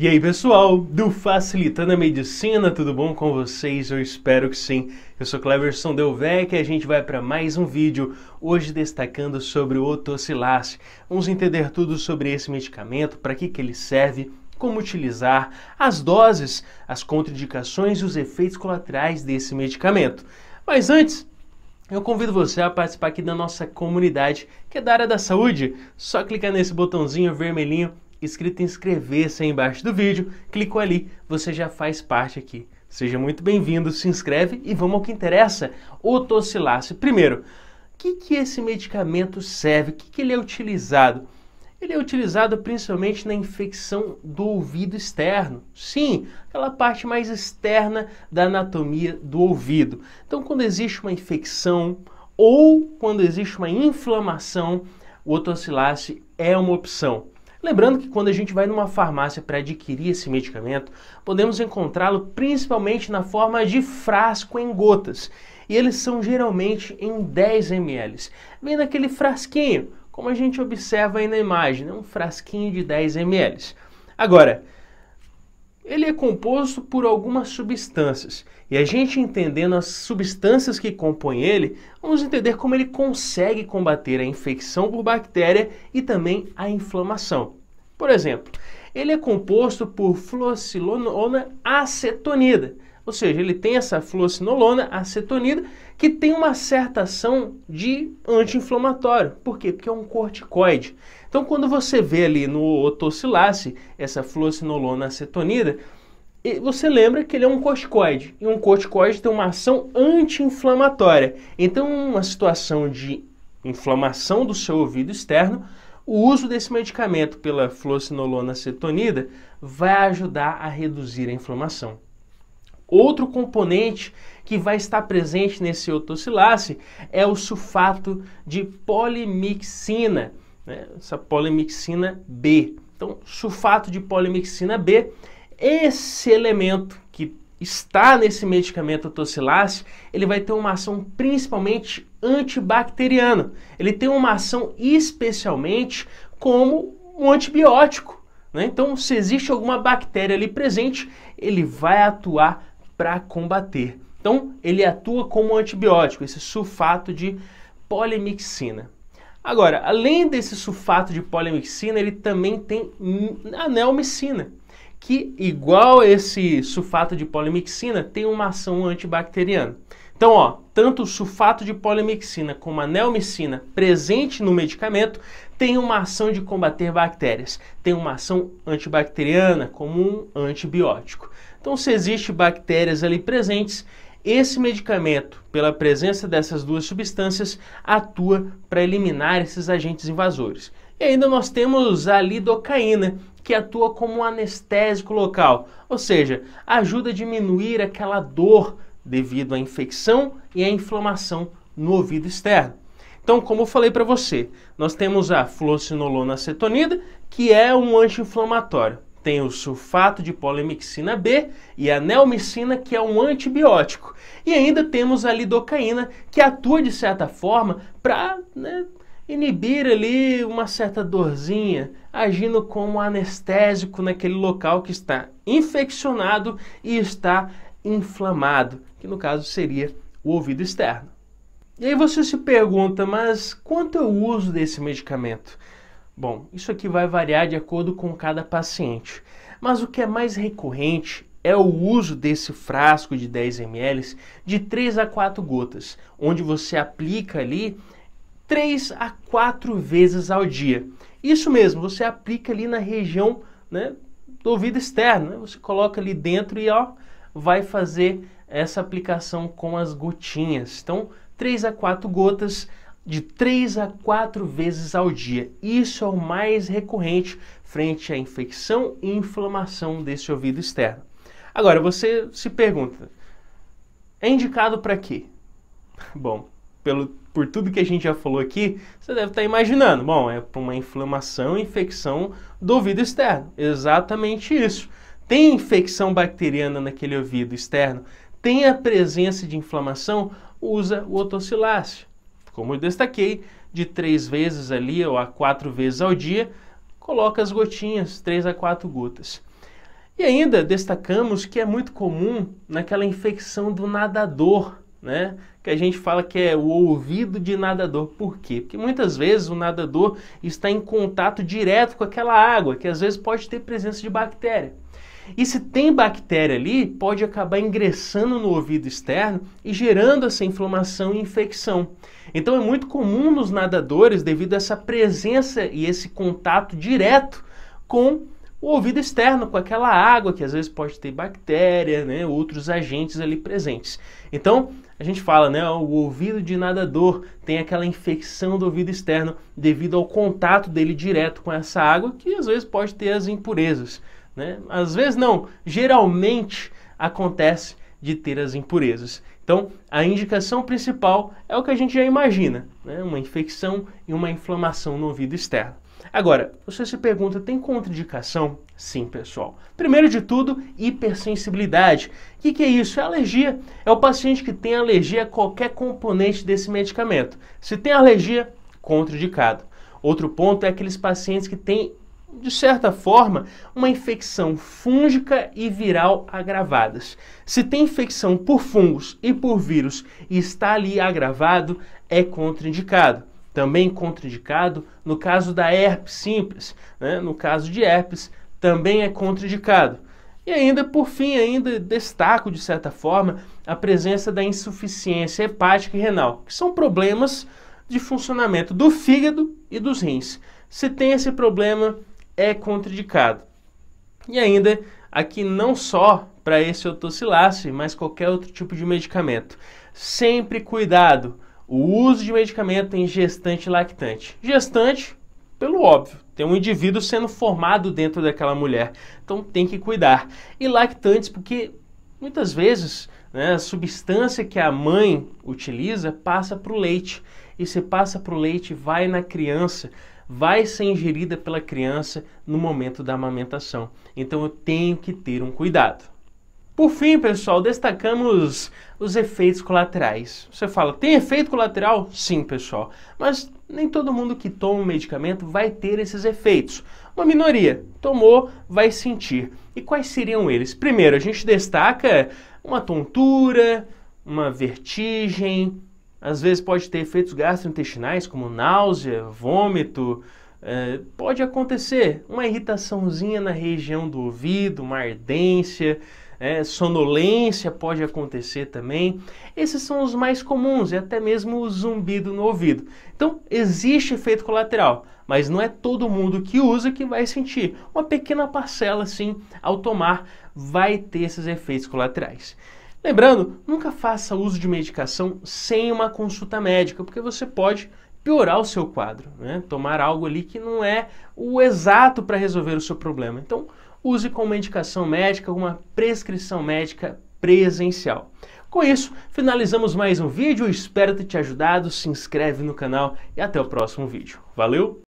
E aí pessoal do Facilitando a Medicina, tudo bom com vocês? Eu espero que sim. Eu sou Cleverson Delvec e a gente vai para mais um vídeo, hoje destacando sobre o Otocilace. Vamos entender tudo sobre esse medicamento, para que, que ele serve, como utilizar, as doses, as contraindicações e os efeitos colaterais desse medicamento. Mas antes, eu convido você a participar aqui da nossa comunidade, que é da área da saúde. Só clicar nesse botãozinho vermelhinho escrito inscrever-se embaixo do vídeo, clicou ali, você já faz parte aqui. Seja muito bem-vindo, se inscreve e vamos ao que interessa, o tocilace. Primeiro, o que, que esse medicamento serve? O que, que ele é utilizado? Ele é utilizado principalmente na infecção do ouvido externo. Sim, aquela parte mais externa da anatomia do ouvido. Então, quando existe uma infecção ou quando existe uma inflamação, o otocilace é uma opção. Lembrando que quando a gente vai numa farmácia para adquirir esse medicamento, podemos encontrá-lo principalmente na forma de frasco em gotas. E eles são geralmente em 10 ml. Vem naquele frasquinho, como a gente observa aí na imagem, né? um frasquinho de 10 ml. Agora, ele é composto por algumas substâncias. E a gente entendendo as substâncias que compõem ele, vamos entender como ele consegue combater a infecção por bactéria e também a inflamação. Por exemplo, ele é composto por fluorocilona acetonida. Ou seja, ele tem essa fluocinolona, acetonida, que tem uma certa ação de anti-inflamatório. Por quê? Porque é um corticoide. Então, quando você vê ali no otocilace essa fluocinolona acetonida, você lembra que ele é um corticoide. E um corticoide tem uma ação anti-inflamatória. Então, uma situação de inflamação do seu ouvido externo, o uso desse medicamento pela fluocinolona acetonida vai ajudar a reduzir a inflamação. Outro componente que vai estar presente nesse otocilace é o sulfato de polimixina, né? essa polimixina B. Então, sulfato de polimixina B, esse elemento que está nesse medicamento otocilace, ele vai ter uma ação principalmente antibacteriana. Ele tem uma ação especialmente como um antibiótico. Né? Então, se existe alguma bactéria ali presente, ele vai atuar para combater. Então, ele atua como antibiótico, esse sulfato de polimixina. Agora, além desse sulfato de polimixina, ele também tem anelmicina, que igual esse sulfato de polimixina, tem uma ação antibacteriana. Então, ó, tanto o sulfato de polimixina como a neomicina presente no medicamento tem uma ação de combater bactérias, tem uma ação antibacteriana como um antibiótico. Então, se existem bactérias ali presentes, esse medicamento, pela presença dessas duas substâncias, atua para eliminar esses agentes invasores. E ainda nós temos a lidocaína, que atua como um anestésico local, ou seja, ajuda a diminuir aquela dor devido à infecção e à inflamação no ouvido externo. Então, como eu falei para você, nós temos a fluocinolona acetonida, que é um anti-inflamatório tem o sulfato de polimixina B e a neomicina, que é um antibiótico. E ainda temos a lidocaína, que atua de certa forma para né, inibir ali uma certa dorzinha, agindo como anestésico naquele local que está infeccionado e está inflamado, que no caso seria o ouvido externo. E aí você se pergunta, mas quanto eu uso desse medicamento? Bom, isso aqui vai variar de acordo com cada paciente, mas o que é mais recorrente é o uso desse frasco de 10 ml de 3 a 4 gotas, onde você aplica ali 3 a 4 vezes ao dia. Isso mesmo, você aplica ali na região né, do ouvido externo, né? você coloca ali dentro e ó, vai fazer essa aplicação com as gotinhas. Então, 3 a 4 gotas de 3 a 4 vezes ao dia. Isso é o mais recorrente frente à infecção e inflamação desse ouvido externo. Agora, você se pergunta, é indicado para quê? Bom, pelo, por tudo que a gente já falou aqui, você deve estar tá imaginando. Bom, é para uma inflamação e infecção do ouvido externo. Exatamente isso. Tem infecção bacteriana naquele ouvido externo? Tem a presença de inflamação? Usa o otociláceo como eu destaquei, de três vezes ali ou a quatro vezes ao dia, coloca as gotinhas, três a quatro gotas. E ainda destacamos que é muito comum naquela infecção do nadador, né? Que a gente fala que é o ouvido de nadador. Por quê? Porque muitas vezes o nadador está em contato direto com aquela água, que às vezes pode ter presença de bactéria. E se tem bactéria ali, pode acabar ingressando no ouvido externo e gerando essa inflamação e infecção. Então é muito comum nos nadadores, devido a essa presença e esse contato direto com o ouvido externo com aquela água que às vezes pode ter bactéria, né, outros agentes ali presentes. Então, a gente fala, né, o ouvido de nadador tem aquela infecção do ouvido externo devido ao contato dele direto com essa água que às vezes pode ter as impurezas, né? Às vezes não, geralmente acontece de ter as impurezas. Então, a indicação principal é o que a gente já imagina, né? uma infecção e uma inflamação no ouvido externo. Agora, você se pergunta, tem contraindicação? Sim, pessoal. Primeiro de tudo, hipersensibilidade. O que, que, é isso? É alergia. É o paciente que tem alergia a qualquer componente desse medicamento. Se tem alergia, contraindicado. Outro ponto é aqueles pacientes que têm, de certa forma, uma infecção fúngica e viral agravadas. Se tem infecção por fungos e por vírus e está ali agravado, é contraindicado também contraindicado. No caso da herpes simples, né? no caso de herpes, também é contraindicado. E ainda, por fim, ainda destaco, de certa forma, a presença da insuficiência hepática e renal, que são problemas de funcionamento do fígado e dos rins. Se tem esse problema, é contraindicado. E ainda, aqui não só para esse otociláceo, mas qualquer outro tipo de medicamento. Sempre cuidado! o uso de medicamento em gestante lactante. Gestante, pelo óbvio, tem um indivíduo sendo formado dentro daquela mulher, então tem que cuidar. E lactantes, porque muitas vezes né, a substância que a mãe utiliza passa para o leite. E se passa para o leite, vai na criança, vai ser ingerida pela criança no momento da amamentação. Então eu tenho que ter um cuidado. Por fim, pessoal, destacamos os efeitos colaterais. Você fala, tem efeito colateral? Sim, pessoal. Mas nem todo mundo que toma um medicamento vai ter esses efeitos. Uma minoria tomou, vai sentir. E quais seriam eles? Primeiro, a gente destaca uma tontura, uma vertigem, às vezes pode ter efeitos gastrointestinais, como náusea, vômito. É, pode acontecer uma irritaçãozinha na região do ouvido, uma ardência é, sonolência pode acontecer também. Esses são os mais comuns e até mesmo o zumbido no ouvido. Então, existe efeito colateral, mas não é todo mundo que usa que vai sentir. Uma pequena parcela, sim, ao tomar, vai ter esses efeitos colaterais. Lembrando, nunca faça uso de medicação sem uma consulta médica, porque você pode piorar o seu quadro, né? tomar algo ali que não é o exato para resolver o seu problema. Então, use com indicação médica, uma prescrição médica presencial. Com isso, finalizamos mais um vídeo, espero ter te ajudado, se inscreve no canal e até o próximo vídeo. Valeu!